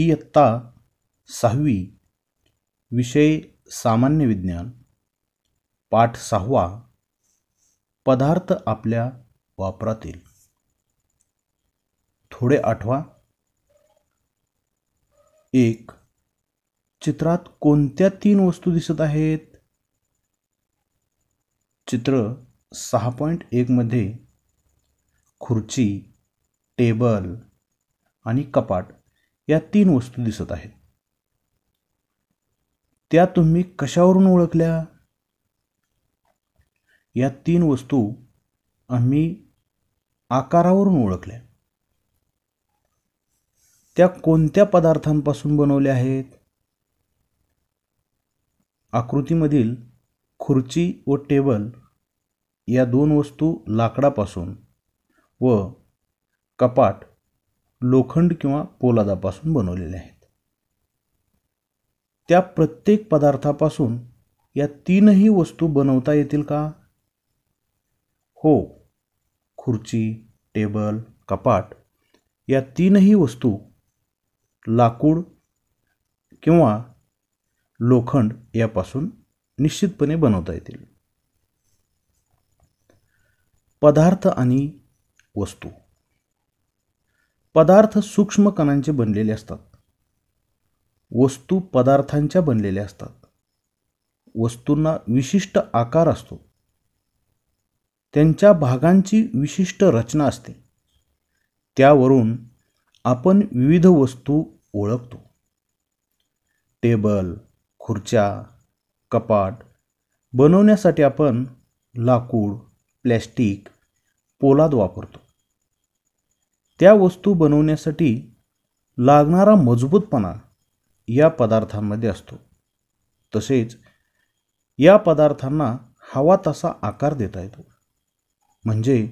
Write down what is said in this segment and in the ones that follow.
इयत्ता सहावी विषय सामान्य विज्ञान पाठ सहावा पदार्थ आपल्या वापरातील थोडे आठवा एक चित्रात कोणत्या तीन वस्तू दिसत आहेत चित्र सहा पॉईंट एकमध्ये खुर्ची टेबल आणि कपाट या तीन वस्तू दिसत आहेत त्या तुम्ही कशावरून ओळखल्या या तीन वस्तू आम्ही आकारावरून ओळखल्या त्या कोणत्या पदार्थांपासून बनवल्या आहेत आकृतीमधील खुर्ची व टेबल या दोन वस्तू लाकडापासून व कपाट लोखंड किंवा पोलादापासून बनवलेले आहेत त्या प्रत्येक पदार्थापासून या तीनही वस्तू बनवता येतील का हो खुर्ची टेबल कपाट या तीनही वस्तू लाकूड किंवा लोखंड यापासून निश्चितपणे बनवता येतील पदार्थ आणि वस्तू पदार्थ सूक्ष्म कणांचे बनलेले असतात वस्तू पदार्थांच्या बनलेल्या असतात वस्तूंना विशिष्ट आकार असतो त्यांच्या भागांची विशिष्ट रचना असते त्यावरून आपण विविध वस्तू ओळखतो टेबल खुर्च्या कपाट बनवण्यासाठी आपण लाकूड प्लॅस्टिक पोलाद वापरतो त्या वस्तू बनवण्यासाठी लागणारा मजबूतपणा या पदार्थांमध्ये असतो तसेच या पदार्थांना हवा तसा आकार देता येतो म्हणजे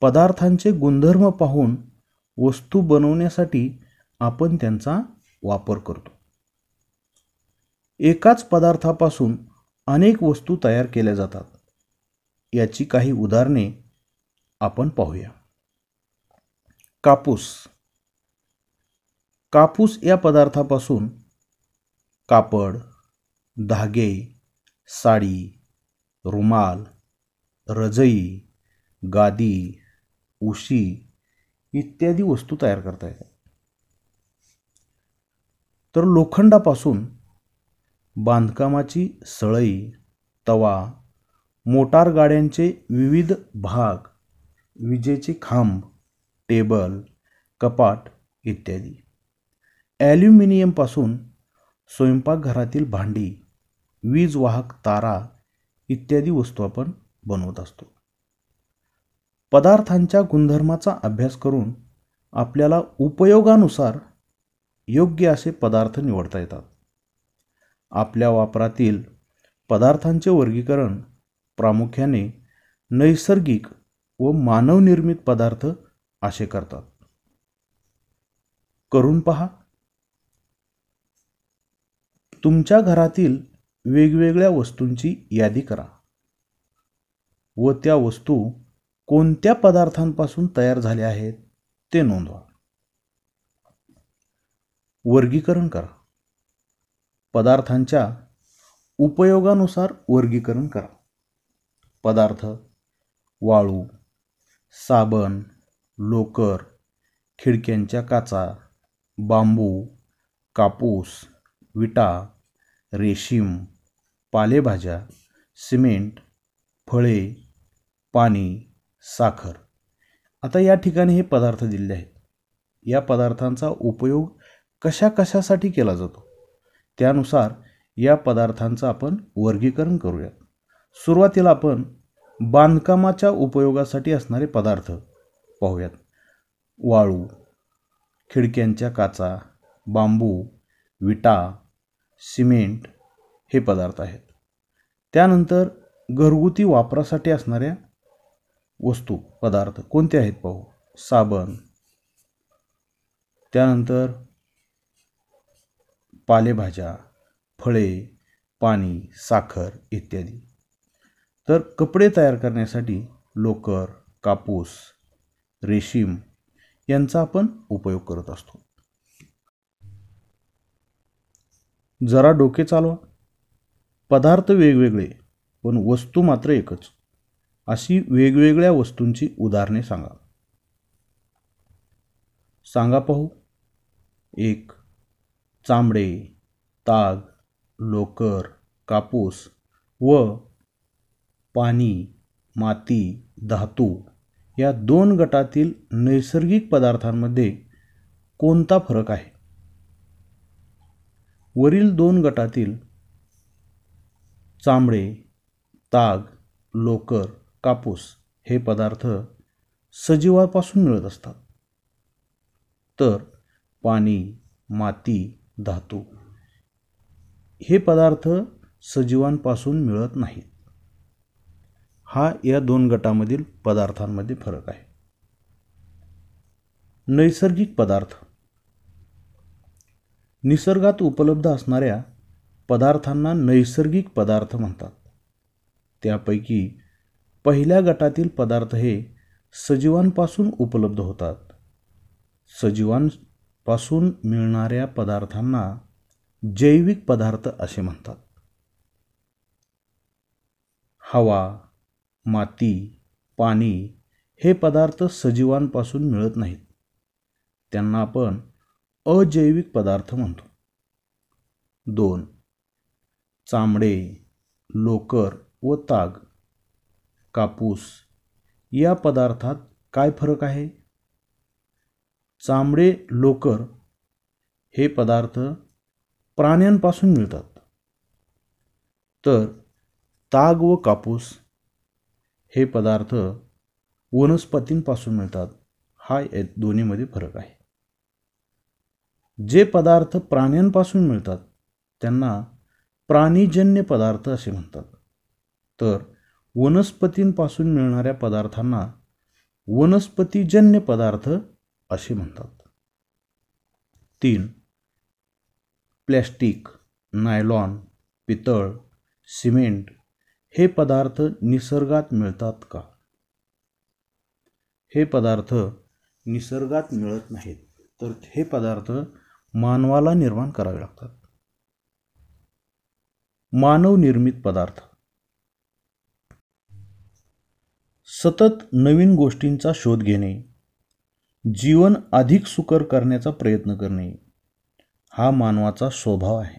पदार्थांचे गुणधर्म पाहून वस्तू बनवण्यासाठी आपण त्यांचा वापर करतो एकाच पदार्थापासून अनेक वस्तू तयार केल्या जातात याची काही उदाहरणे आपण पाहूया कापूस कापूस या पदार्थापासून कापड धागे साडी रुमाल रजई गादी उशी इत्यादी वस्तू तयार करता येतात तर लोखंडापासून बांधकामाची सळई तवा मोटार गाड्यांचे विविध भाग विजेचे खांब टेबल कपाट इत्यादी ॲल्युमिनियमपासून स्वयंपाकघरातील भांडी वीज वाहक तारा इत्यादी वस्तू आपण बनवत असतो पदार्थांच्या गुणधर्माचा अभ्यास करून आपल्याला उपयोगानुसार योग्य असे पदार्थ निवडता येतात आपल्या वापरातील पदार्थांचे वर्गीकरण प्रामुख्याने नैसर्गिक व मानवनिर्मित पदार्थ असे करतात करून पहा तुमच्या घरातील वेगवेगळ्या वस्तूंची यादी करा व त्या वस्तू कोणत्या पदार्थांपासून तयार झाल्या आहेत ते नोंदवा वर्गीकरण करा पदार्थांच्या उपयोगानुसार वर्गीकरण करा पदार्थ वाळू साबण लोकर खिडक्यांच्या काचा बांबू कापूस विटा रेशीम पालेभाज्या सिमेंट फळे पाणी साखर आता या ठिकाणी हे पदार्थ दिलेले आहेत या पदार्थांचा उपयोग कशा कशासाठी केला जातो त्यानुसार या पदार्थांचं आपण वर्गीकरण करूयात सुरुवातीला आपण बांधकामाच्या उपयोगासाठी असणारे पदार्थ पाहूयात वाळू खिडक्यांच्या काचा बांबू विटा सिमेंट हे पदार्थ आहेत त्यानंतर घरगुती वापरासाठी असणाऱ्या वस्तू पदार्थ कोणते आहेत पाहू साबण त्यानंतर पालेभाज्या फळे पाणी साखर इत्यादी तर कपडे तयार करण्यासाठी लोकर कापूस रेशीम यांचा आपण उपयोग करत असतो जरा डोके चालवा पदार्थ वेगवेगळे पण वस्तू मात्र एकच अशी वेगवेगळ्या वस्तूंची उदाहरणे सांगा सांगा पाहू एक चांबडे ताग लोकर कापूस व पाणी माती धातू या दोन गटातील नैसर्गिक पदार्थांमध्ये कोणता फरक आहे वरील दोन गटातील चांबडे ताग लोकर कापूस हे पदार्थ सजीवापासून मिळत असतात तर पाणी माती धातू हे पदार्थ सजीवांपासून मिळत नाहीत हा या दोन गटामधील पदार्थांमध्ये फरक आहे नैसर्गिक पदार्थ निसर्गात उपलब्ध असणाऱ्या पदार्थांना नैसर्गिक पदार्थ म्हणतात त्यापैकी पहिल्या गटातील पदार्थ हे सजीवांपासून उपलब्ध होतात सजीवांपासून मिळणाऱ्या पदार्थांना जैविक पदार्थ असे म्हणतात हवा माती पाणी हे पदार्थ सजीवांपासून मिळत नाहीत त्यांना आपण अजैविक पदार्थ म्हणतो दोन चामडे लोकर व ताग कापूस या पदार्थात काय फरक आहे चामडे लोकर हे पदार्थ प्राण्यांपासून मिळतात तर ताग व कापूस हे पदार्थ वनस्पतींपासून मिळतात हा या दोन्हीमध्ये फरक आहे जे पदार्थ प्राण्यांपासून मिळतात त्यांना प्राणीजन्य पदार्थ असे म्हणतात तर वनस्पतींपासून मिळणाऱ्या पदार्थांना वनस्पतीजन्य पदार्थ असे म्हणतात तीन प्लॅस्टिक नायलॉन पितळ सिमेंट हे पदार्थ निसर्गात मिळतात का हे पदार्थ निसर्गात मिळत नाहीत तर हे पदार्थ मानवाला निर्माण करावे लागतात मानव निर्मित पदार्थ सतत नवीन गोष्टींचा शोध घेणे जीवन अधिक सुकर करण्याचा प्रयत्न करणे हा मानवाचा स्वभाव आहे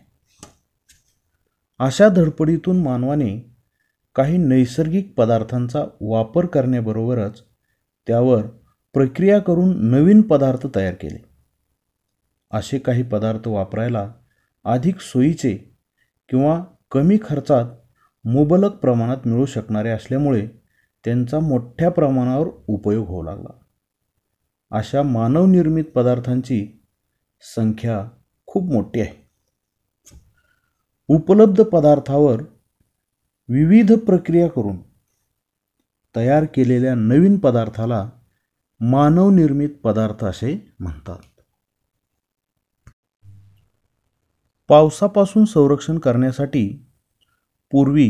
अशा धडपडीतून मानवाने काही नैसर्गिक पदार्थांचा वापर करण्याबरोबरच त्यावर प्रक्रिया करून नवीन पदार्थ तयार केले असे काही पदार्थ वापरायला अधिक सोयीचे किंवा कमी खर्चात मुबलक प्रमाणात मिळू शकणारे असल्यामुळे त्यांचा मोठ्या प्रमाणावर उपयोग होऊ लागला अशा मानवनिर्मित पदार्थांची संख्या खूप मोठी आहे उपलब्ध पदार्थावर विविध प्रक्रिया करून तयार केलेल्या नवीन पदार्थाला मानवनिर्मित पदार्थ असे म्हणतात पावसापासून संरक्षण करण्यासाठी पूर्वी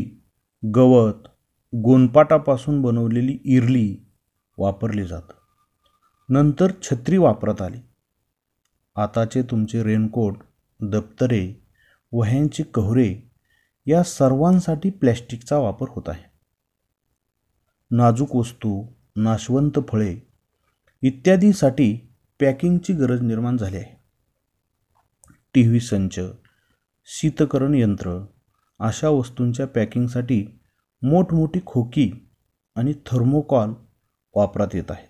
गवत गोनपाटापासून बनवलेली इरली वापरली जात नंतर छत्री वापरत आली आताचे तुमचे रेनकोट दप्तरे वह्यांची कव्हरे या सर्वांसाठी प्लॅस्टिकचा वापर होत आहे नाजूक वस्तू नाशवंत फळे इत्यादीसाठी पॅकिंगची गरज निर्माण झाली आहे टी व्ही संच शीतकरण यंत्र अशा वस्तूंच्या पॅकिंगसाठी मोठमोठी खोकी आणि थर्मोकॉल वापरात येत आहेत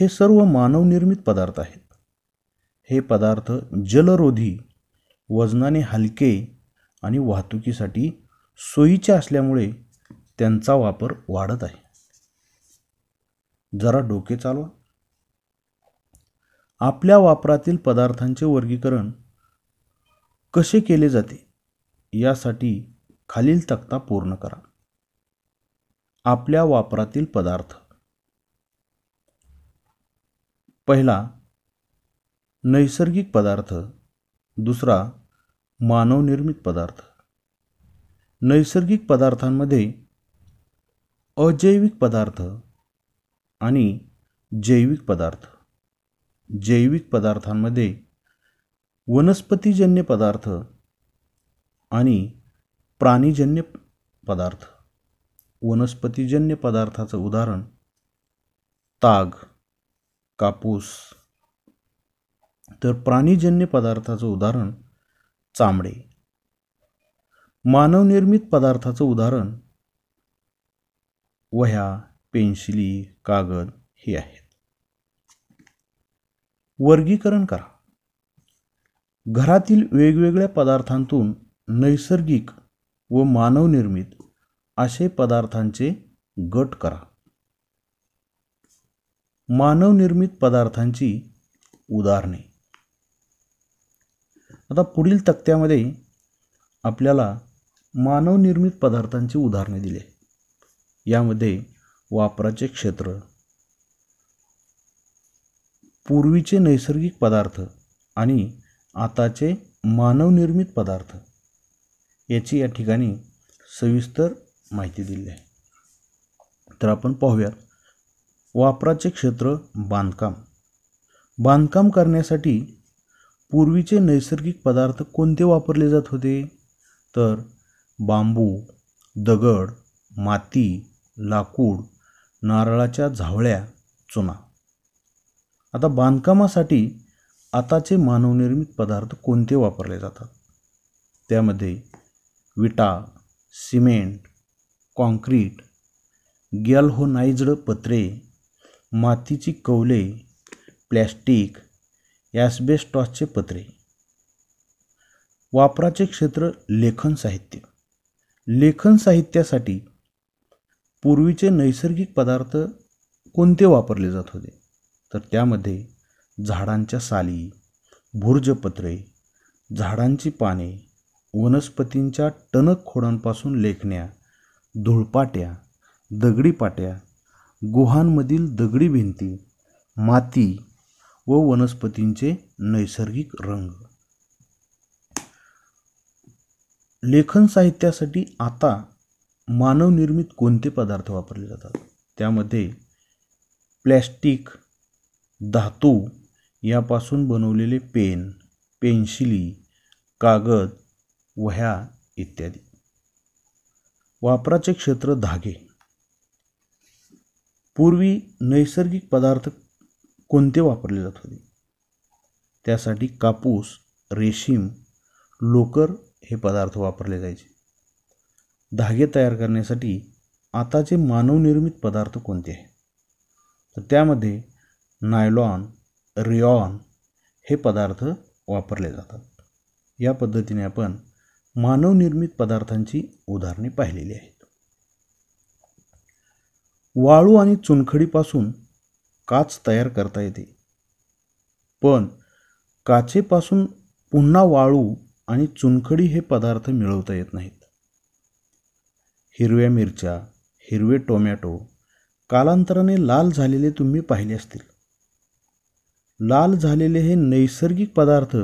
हे सर्व मानवनिर्मित पदार्थ आहेत हे पदार्थ जलरोधी वजनाने हलके आणि वाहतुकीसाठी सोयीच्या असल्यामुळे त्यांचा वापर वाढत आहे जरा डोके चालवा आपल्या वापरातील पदार्थांचे वर्गीकरण कसे केले जाते यासाठी खालील तक्ता पूर्ण करा आपल्या वापरातील पदार्थ पहिला नैसर्गिक पदार्थ दुसरा मानवनिर्मित पदार्थ नैसर्गिक पदार्थांमध्ये अजैविक पदार्थ आणि जैविक पदार्थ जैविक पदार्थांमध्ये वनस्पतीजन्य पदार्थ आणि प्राणीजन्य पदार्थ वनस्पतीजन्य पदार्थाचं उदाहरण ताग कापूस तर प्राणीजन्य पदार्थाचं उदाहरण चामडे मानवनिर्मित पदार्थाचं उदाहरण वह्या पेन्सिली कागद हे आहेत वर्गीकरण करा घरातील वेगवेगळ्या पदार्थांतून नैसर्गिक व मानवनिर्मित असे पदार्थांचे गट करा मानवनिर्मित पदार्थांची उदाहरणे आता पुढील तक्त्यामध्ये आपल्याला मानवनिर्मित पदार्थांची उदाहरणे दिली यामध्ये वापराचे क्षेत्र पूर्वीचे नैसर्गिक पदार्थ आणि आताचे मानवनिर्मित पदार्थ याची या ठिकाणी सविस्तर माहिती दिली आहे तर आपण पाहूया वापराचे क्षेत्र बांधकाम बांधकाम करण्यासाठी पूर्वीचे नैसर्गिक पदार्थ कोणते वापरले जात होते तर बांबू दगड माती लाकूड नारळाच्या झावळ्या चुना आता बांधकामासाठी आताचे मानवनिर्मित पदार्थ कोणते वापरले जातात त्यामध्ये विटा सिमेंट कॉन्क्रीट गॅलहोनाइज्ड पत्रे मातीची कौले प्लॅस्टिक ॲसबेस्टॉसचे पत्रे वापराचे क्षेत्र लेखन साहित्य लेखन साहित्यासाठी पूर्वीचे नैसर्गिक पदार्थ कोणते वापरले जात होते तर त्यामध्ये झाडांच्या साली भुर्जपत्रे झाडांची पाने वनस्पतींच्या टणक खोडांपासून लेखण्या धुळपाट्या दगडी पाट्या गुहांमधील दगडी भिंती माती व वनस्पतींचे नैसर्गिक रंग लेखन साहित्यासाठी आता मानवनिर्मित कोणते पदार्थ वापरले जातात त्यामध्ये प्लॅस्टिक धातू यापासून बनवलेले पेन पेन्सिली कागद वह्या इत्यादी वापराचे क्षेत्र धागे पूर्वी नैसर्गिक पदार्थ कोणते वापरले जात होते त्यासाठी कापूस रेशीम लोकर हे पदार्थ वापरले जायचे धागे तयार करण्यासाठी आताचे मानवनिर्मित पदार्थ कोणते आहेत तर त्यामध्ये नायलॉन रिऑन हे पदार्थ वापरले जातात या पद्धतीने आपण मानवनिर्मित पदार्थांची उदाहरणे पाहिलेली आहेत वाळू आणि चुनखडीपासून काच तयार करता येते पण काचेपासून पुन्हा वाळू आणि चुनखडी हे पदार्थ मिळवता येत नाहीत हिरव्या मिरच्या हिरवे टोमॅटो कालांतराने लाल झालेले तुम्ही पाहिले असतील लाल झालेले हे नैसर्गिक पदार्थ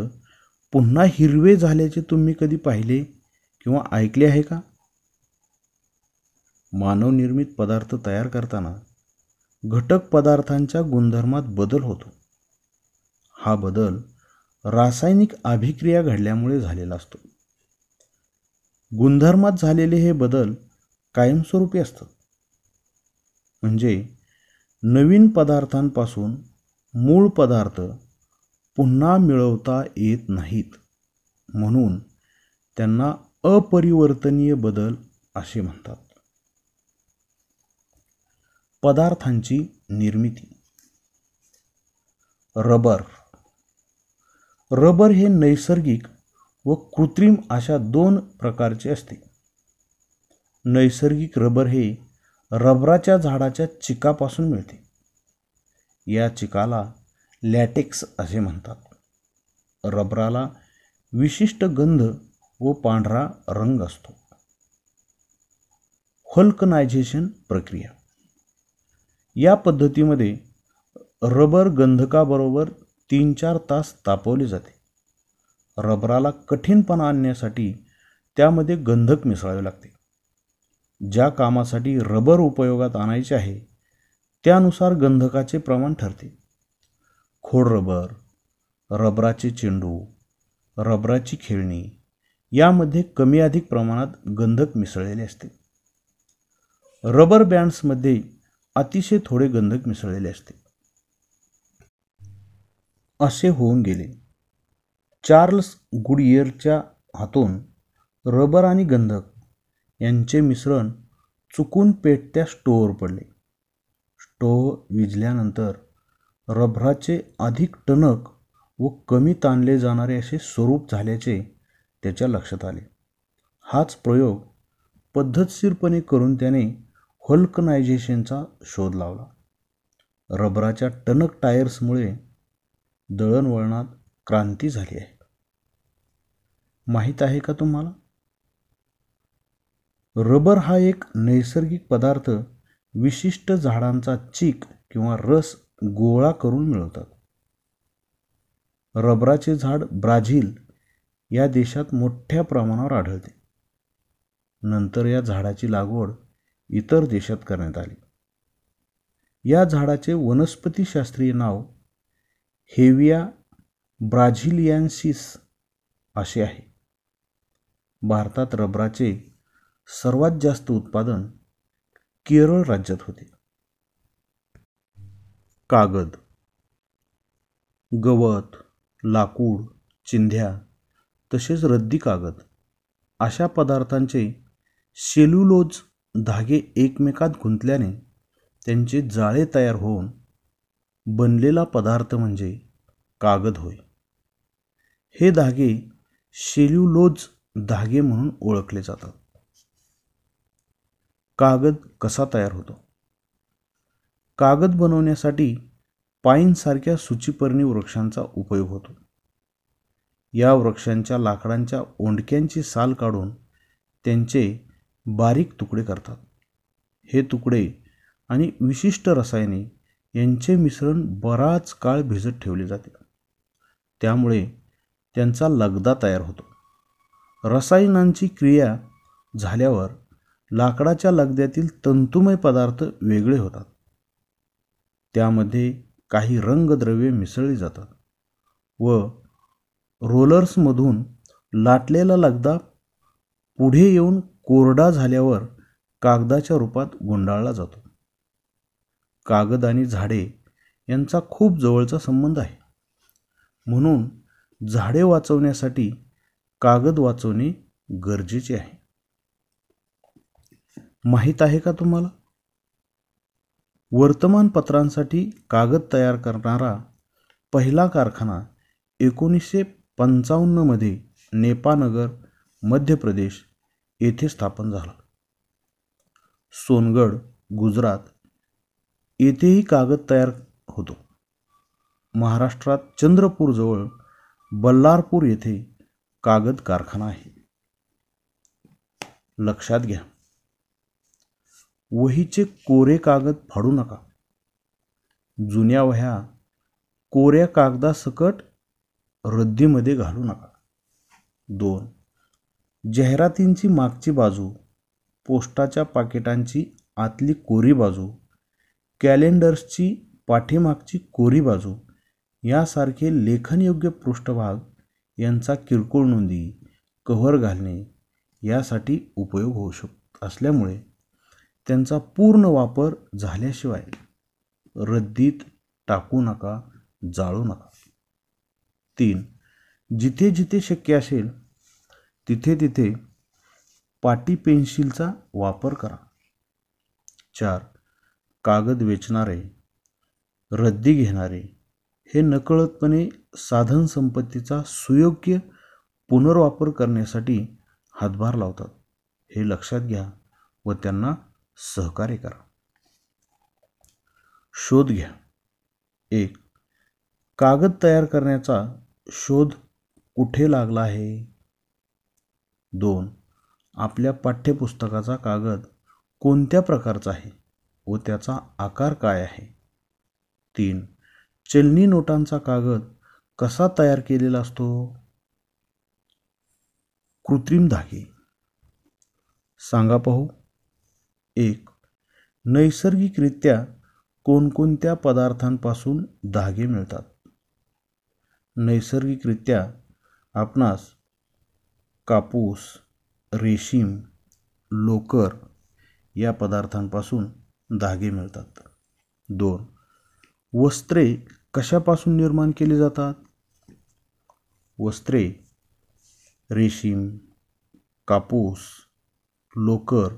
पुन्हा हिरवे झाल्याचे तुम्ही कधी पाहिले किंवा ऐकले आहे का मानवनिर्मित पदार्थ तयार करताना घटक पदार्थांच्या गुणधर्मात बदल होतो हा बदल रासायनिक अभिक्रिया घडल्यामुळे झालेला असतो गुणधर्मात झालेले हे बदल कायमस्वरूपी असतात म्हणजे नवीन पदार्थांपासून मूळ पदार्थ पुन्हा मिळवता येत नाहीत म्हणून त्यांना अपरिवर्तनीय बदल असे म्हणतात पदार्थांची निर्मिती रबर रबर हे नैसर्गिक व कृत्रिम अशा दोन प्रकारचे असते नैसर्गिक रबर हे रबराच्या झाडाच्या चिकापासून मिळते या चिकाला लॅटेक्स असे म्हणतात रबराला विशिष्ट गंध व पांढरा रंग असतो हल्कनायझेशन प्रक्रिया या पद्धतीमध्ये रबर गंधकाबरोबर तीन चार तास तापवले जाते रबराला कठीणपणा आणण्यासाठी त्यामध्ये गंधक मिसळावे लागते ज्या कामासाठी रबर उपयोगात आणायचे आहे त्यानुसार गंधकाचे प्रमाण ठरते खोड रबर रबराचे चेंडू रबराची खेळणी यामध्ये कमी अधिक प्रमाणात गंधक मिसळलेले असते रबर बँड्समध्ये अतिशय थोडे गंधक मिसळलेले असते असे होऊन गेले चार्ल्स गुडियरच्या हातून रबर आणि गंधक यांचे मिश्रण चुकून पेटत्या स्टोअर पडले स्टोव विजल्यानंतर रबराचे अधिक टणक व कमी ताणले जाणारे असे स्वरूप झाल्याचे त्याच्या लक्षात आले हाच प्रयोग पद्धतशीरपणे करून त्याने हल्कनायझेशनचा शोध लावला रबराच्या टनक टायर्समुळे दळणवळणात क्रांती झाली आहे माहीत आहे का तुम्हाला रबर हा एक नैसर्गिक पदार्थ विशिष्ट झाडांचा चीक किंवा रस गोळा करून मिळवतात रबराचे झाड ब्राझील या देशात मोठ्या प्रमाणावर आढळते नंतर या झाडाची लागवड इतर देशात करण्यात आली या झाडाचे वनस्पतीशास्त्रीय नाव हेविया ब्राझिलियन्सिस असे आहे भारतात रबराचे सर्वात जास्त उत्पादन केरळ राज्यात होते कागद गवत लाकूड चिंध्या तसेच रद्दी कागद अशा पदार्थांचे सेल्युलोज धागे एकमेकात गुंतल्याने त्यांचे जाळे तयार होऊन बनलेला पदार्थ म्हणजे कागद होय हे धागे शेल्युलोज धागे म्हणून ओळखले जातात कागद कसा तयार होतो कागद बनवण्यासाठी पाईनसारख्या सूचीपर्णी वृक्षांचा उपयोग होतो या वृक्षांच्या लाकडांच्या ओंडक्यांची साल काढून त्यांचे बारीक तुकडे करतात हे तुकडे आणि विशिष्ट रसायने यांचे मिश्रण बराच काळ भिजत ठेवले जाते त्यामुळे त्यांचा लगदा तयार होतो रसायनांची क्रिया झाल्यावर लाकडाच्या लगद्यातील तंतुमय पदार्थ वेगळे होतात त्यामध्ये काही रंगद्रव्ये मिसळली जातात व रोलर्समधून लाटलेला लगदा पुढे येऊन कोरडा झाल्यावर कागदाच्या रूपात गुंडाळला जातो कागद आणि झाडे यांचा खूप जवळचा संबंध आहे म्हणून झाडे वाचवण्यासाठी कागद वाचवणे गरजेचे आहे माहीत आहे का तुम्हाला वर्तमानपत्रांसाठी कागद तयार करणारा पहिला कारखाना एकोणीसशे पंचावन्नमध्ये नेपानगर मध्य प्रदेश येथे स्थापन झाला सोनगड गुजरात येथेही कागद तयार होतो महाराष्ट्रात चंद्रपूरजवळ बल्लारपूर येथे कागद कारखाना आहे लक्षात घ्या वहीचे कोरे कागद फाडू नका जुन्या वह्या कोऱ्या कागदासकट रद्दीमध्ये घालू नका दोन जाहिरातींची मागची बाजू पोस्टाच्या पाकिटांची आतली कोरी बाजू कॅलेंडर्सची पाठीमागची कोरी बाजू यासारखे लेखनयोग्य पृष्ठभाग यांचा किरकोळ नोंदी कव्हर घालणे यासाठी उपयोग होऊ शक असल्यामुळे त्यांचा पूर्ण वापर झाल्याशिवाय रद्दीत टाकू नका जाळू नका तीन जिथे जिथे शक्य असेल तिथे तिथे पाटी पेन्सिलचा वापर करा चार कागद वेचणारे रद्दी घेणारे हे नकळतपणे साधनसंपत्तीचा सुयोग्य पुनर्वापर करण्यासाठी हातभार लावतात हे लक्षात घ्या व त्यांना सहकार्य करा शोध घ्या एक कागद तयार करण्याचा शोध कुठे लागला आहे दोन आपल्या पाठ्यपुस्तकाचा कागद कोणत्या प्रकारचा आहे व त्याचा आकार काय आहे तीन चलनी नोटांचा कागद कसा तयार केलेला असतो कृत्रिम धागे सांगा पाहू एक नैसर्गिकरित्या कोणकोणत्या पदार्थांपासून धागे मिळतात नैसर्गिकरित्या आपणास कापूस रेशीम लोकर या पदार्थांपासून धागे मिळतात दोन वस्त्रे कशापासून निर्माण केली जातात वस्त्रे रेशीम कापूस लोकर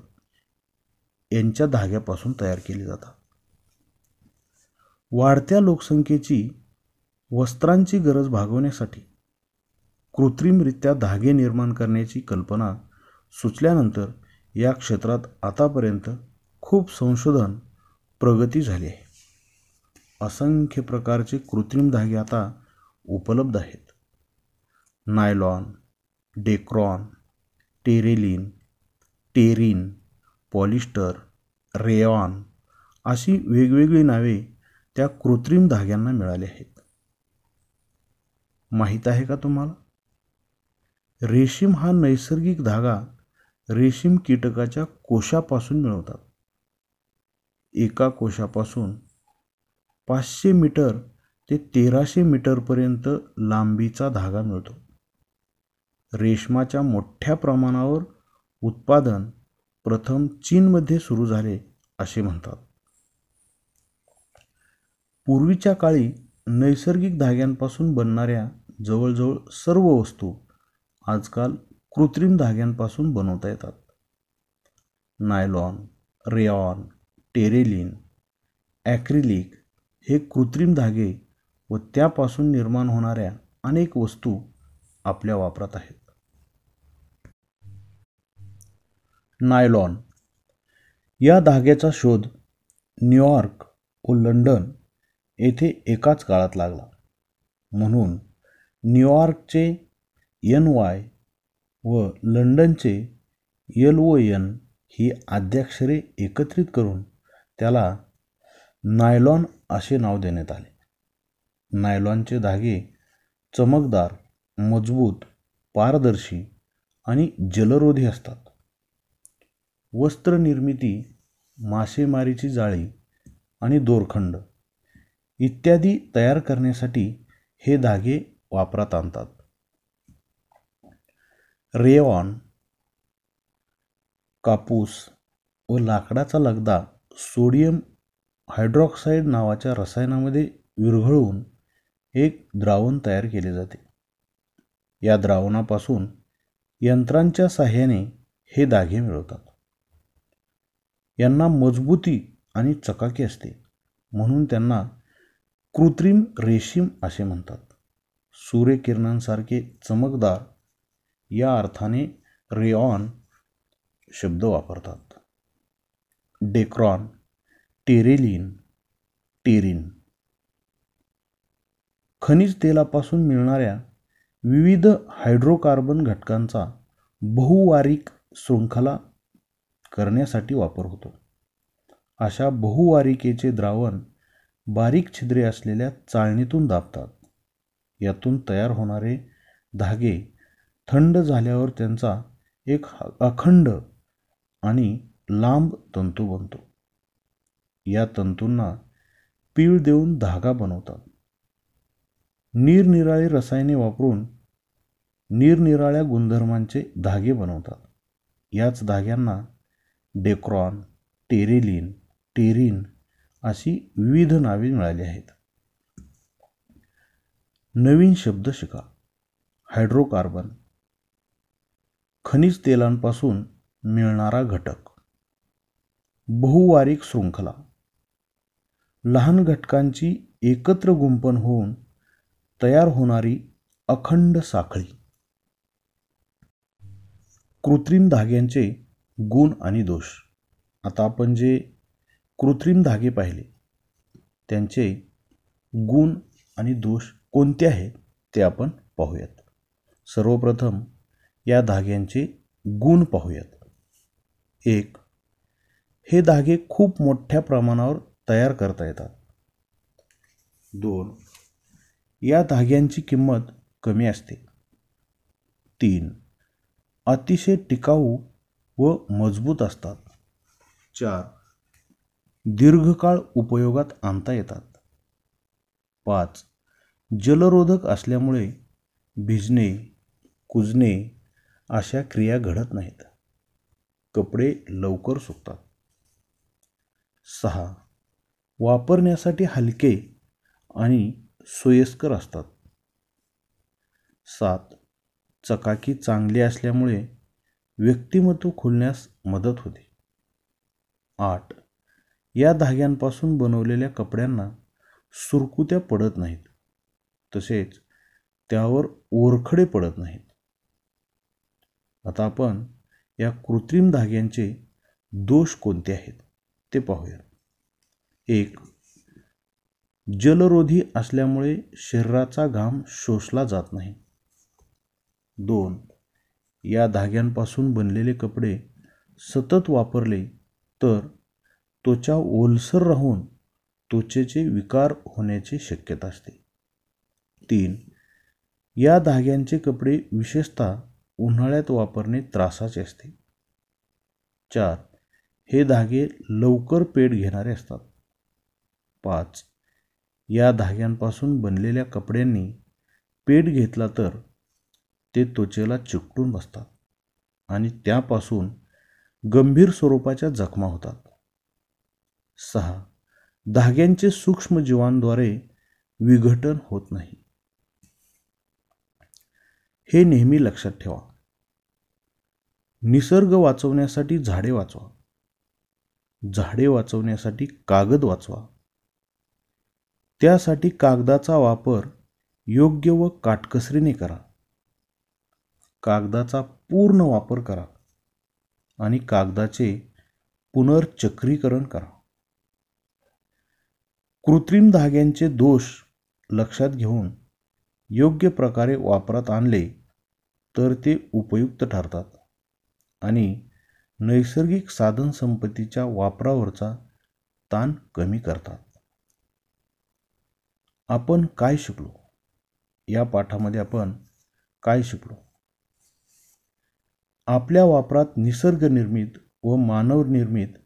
यांच्या धाग्यापासून तयार केली जातात वाढत्या लोकसंख्येची वस्त्रांची गरज भागवण्यासाठी कृत्रिमरित्या धागे निर्माण करण्याची कल्पना सुचल्यानंतर या क्षेत्रात आतापर्यंत खूप संशोधन प्रगती झाली आहे असंख्य प्रकारचे कृत्रिम धागे आता उपलब्ध आहेत नायलॉन डेक्रॉन टेरेलिन टेरिन पॉलिस्टर रेऑन अशी वेगवेगळी नावे त्या कृत्रिम धाग्यांना मिळाली आहेत माहीत आहे का तुम्हाला रेशीम हा नैसर्गिक धागा रेशीम कीटकाच्या कोशापासून मिळवतात एका कोशापासून पाचशे मीटर ते तेराशे मीटरपर्यंत लांबीचा धागा मिळतो रेशमाच्या मोठ्या प्रमाणावर उत्पादन प्रथम चीनमध्ये सुरू झाले असे म्हणतात पूर्वीच्या काळी नैसर्गिक धाग्यांपासून बनणाऱ्या जवळजवळ सर्व वस्तू आजकाल कृत्रिम धाग्यांपासून बनवता येतात नायलॉन रेऑन टेरेलिन ॲक्रिलिक हे कृत्रिम धागे व त्यापासून निर्माण होणाऱ्या अनेक वस्तू आपल्या वापरात आहेत नायलॉन या धाग्याचा शोध न्यूयॉर्क व लंडन येथे एकाच काळात लागला म्हणून न्यूयॉर्कचे एन वाय व लंडनचे यल ओ एन ही आद्याक्षरे एकत्रित करून त्याला नायलॉन असे नाव देण्यात आले नायलॉनचे धागे चमकदार मजबूत पारदर्शी आणि जलरोधी असतात वस्त्रनिर्मिती मासेमारीची जाळी आणि दोरखंड इत्यादी तयार करण्यासाठी हे धागे वापरात आणतात रेऑन कापूस व लाकडाचा लगदा सोडियम हायड्रॉक्साईड नावाच्या रसायनामध्ये विरघळवून एक द्रावण तयार केले जाते या द्रावणापासून यंत्रांच्या सहाय्याने हे दागे मिळवतात यांना मजबूती आणि चकाकी असते म्हणून त्यांना कृत्रिम रेशीम असे म्हणतात सूर्यकिरणांसारखे चमकदार या अर्थाने रेऑन शब्द वापरतात डेक्रॉन टेरेलिन टेरिन खनिज तेलापासून मिळणाऱ्या विविध हायड्रोकार्बन घटकांचा बहुवारिक शृंखला करण्यासाठी वापर होतो अशा बहुवारिकेचे द्रावण बारीक छिद्रे असलेल्या चाळणीतून दाबतात यातून तयार होणारे धागे थंड झाल्यावर त्यांचा एक अखंड आणि लांब तंतू बनतो या तंतूंना पीळ देऊन धागा बनवतात निरनिराळी रसायने वापरून निरनिराळ्या गुणधर्मांचे धागे बनवतात याच धाग्यांना डेक्रॉन टेरेलिन टेरिन अशी विविध नावे मिळाली आहेत नवीन शब्द शिका हायड्रोकार्बन खनिज तेलांपासून मिळणारा घटक बहुवारिक शृंखला लहान घटकांची एकत्र गुंपण होऊन तयार होणारी अखंड साखळी कृत्रिम धाग्यांचे गुण आणि दोष आता आपण जे कृत्रिम धागे पाहिले त्यांचे गुण आणि दोष कोणते आहेत ते आपण पाहूयात सर्वप्रथम या धाग्यांचे गुण पाहूयात एक हे धागे खूप मोठ्या प्रमाणावर तयार करता येतात दोन या धाग्यांची किंमत कमी असते तीन अतिशय टिकाऊ व मजबूत असतात चार दीर्घकाळ उपयोगात आणता येतात पाच जलरोधक असल्यामुळे भिजणे कुजणे अशा क्रिया घडत नाहीत कपडे लवकर सुकतात सहा वापरण्यासाठी हलके आणि सोयस्कर असतात सात चकाकी चांगली असल्यामुळे व्यक्तिमत्व खुलण्यास मदत होते आठ या धाग्यांपासून बनवलेल्या कपड्यांना सुरकुत्या पडत नाहीत तसेच त्यावर ओरखडे पडत नाहीत आता आपण या कृत्रिम धाग्यांचे दोष कोणते आहेत ते पाहूया एक जलरोधी असल्यामुळे शरीराचा घाम शोषला जात नाही दोन या धाग्यांपासून बनलेले कपडे सतत वापरले तर त्वचा ओलसर राहून त्वचेचे विकार होण्याची शक्यता असते तीन या धाग्यांचे कपडे विशेषतः उन्हाळ्यात वापरणे त्रासाचे असते चार हे धागे लवकर पेट घेणारे असतात पाच या धाग्यांपासून बनलेल्या कपड्यांनी पेट घेतला तर ते त्वचेला चिकटून बसतात आणि त्यापासून गंभीर स्वरूपाच्या जखमा होतात सहा धाग्यांचे सूक्ष्म विघटन होत नाही हे नेहमी लक्षात ठेवा निसर्ग वाचवण्यासाठी झाडे वाचवा झाडे वाचवण्यासाठी कागद वाचवा त्यासाठी कागदाचा वापर योग्य व काटकसरीने करा कागदाचा पूर्ण वापर करा आणि कागदाचे पुनर्चक्रीकरण करा कृत्रिम धाग्यांचे दोष लक्षात घेऊन योग्य प्रकारे वापरात आणले तर ते उपयुक्त ठरतात आणि नैसर्गिक साधनसंपत्तीच्या वापरावरचा ताण कमी करतात आपण काय शिकलो या पाठामध्ये आपण काय शिकलो आपल्या वापरात निसर्गनिर्मित व मानवनिर्मित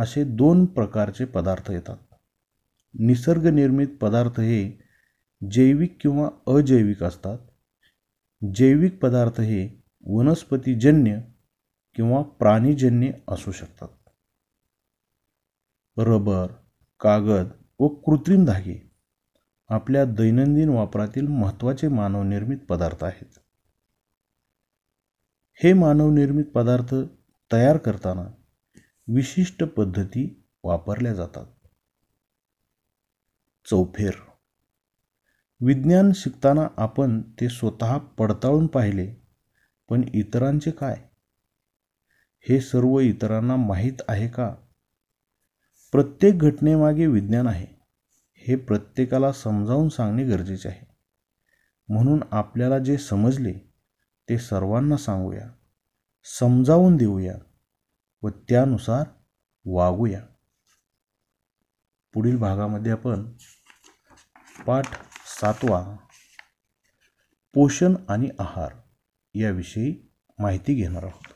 असे दोन प्रकारचे पदार्थ येतात निसर्गनिर्मित पदार्थ हे जैविक किंवा अजैविक असतात जैविक पदार्थ हे वनस्पतीजन्य किंवा प्राणीजन्य असू शकतात रबर कागद व कृत्रिम धागे आपल्या दैनंदिन वापरातील महत्त्वाचे मानवनिर्मित पदार्थ आहेत हे मानवनिर्मित पदार्थ तयार करताना विशिष्ट पद्धती वापरल्या जातात चौफेर विज्ञान शिकताना आपण ते स्वतः पडताळून पाहिले पण इतरांचे काय हे सर्व इतरांना माहीत आहे का प्रत्येक घटनेमागे विज्ञान आहे हे प्रत्येकाला समजावून सांगणे गरजेचे आहे म्हणून आपल्याला जे समजले ते सर्वांना सांगूया समजावून देऊया व त्यानुसार वागूया पुढील भागामध्ये आपण पाठ सातवा पोषण आणि आहार याविषयी माहिती घेणार आहोत